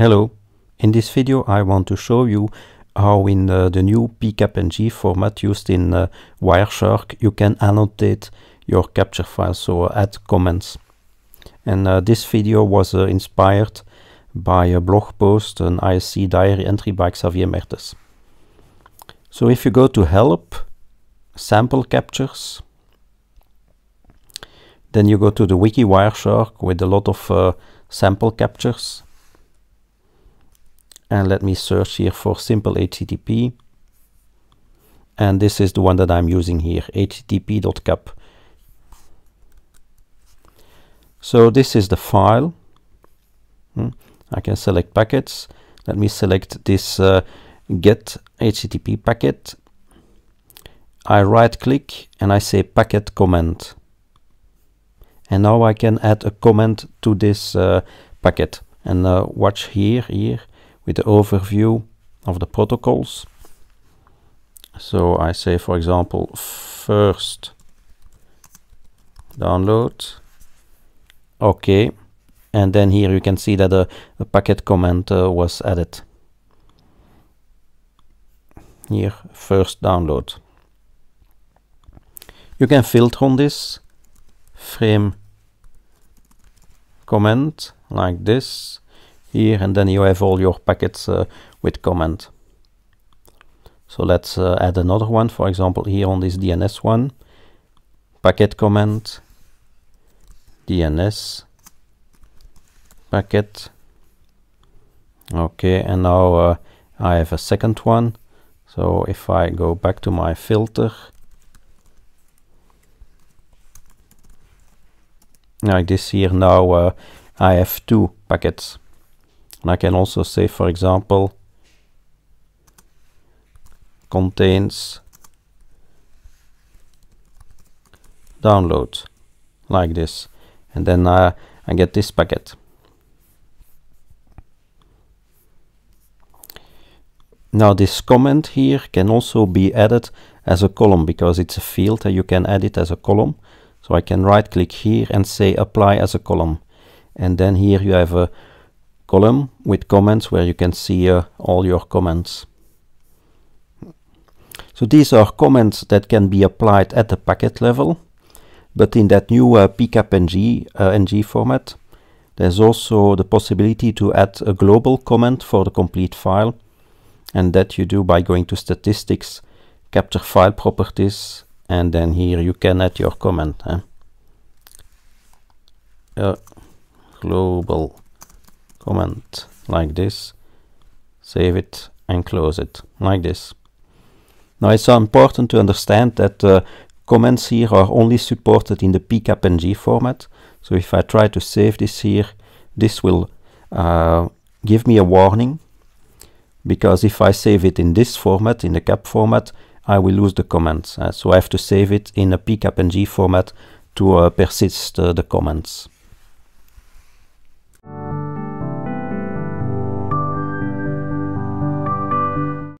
Hello, in this video I want to show you how in uh, the new PCAPNG format used in uh, Wireshark you can annotate your capture files, so uh, add comments. And uh, this video was uh, inspired by a blog post, an ISC diary entry by Xavier Mertes. So if you go to help, sample captures, then you go to the wiki Wireshark with a lot of uh, sample captures and let me search here for simple HTTP. And this is the one that I'm using here, http.cap. So this is the file. Hmm. I can select packets. Let me select this uh, get HTTP packet. I right click and I say packet comment. And now I can add a comment to this uh, packet. And uh, watch here, here, with the overview of the protocols. So I say, for example, first download. Okay. And then here you can see that a, a packet comment uh, was added. Here, first download. You can filter on this frame comment like this here and then you have all your packets uh, with comment. So let's uh, add another one, for example, here on this DNS one, packet comment, DNS packet. Okay, and now uh, I have a second one. So if I go back to my filter, like this here now, uh, I have two packets and I can also say for example contains download like this and then uh, I get this packet now this comment here can also be added as a column because it's a field that you can add it as a column so I can right click here and say apply as a column and then here you have a column with comments where you can see uh, all your comments. So these are comments that can be applied at the packet level, but in that new uh, PCAP-NG uh, NG format, there's also the possibility to add a global comment for the complete file, and that you do by going to Statistics, Capture File Properties, and then here you can add your comment. Eh? Uh, global comment like this, save it and close it like this. Now it's important to understand that uh, comments here are only supported in the PCAPNG format. So if I try to save this here, this will uh, give me a warning because if I save it in this format, in the CAP format, I will lose the comments. Uh, so I have to save it in a PCAPNG format to uh, persist uh, the comments.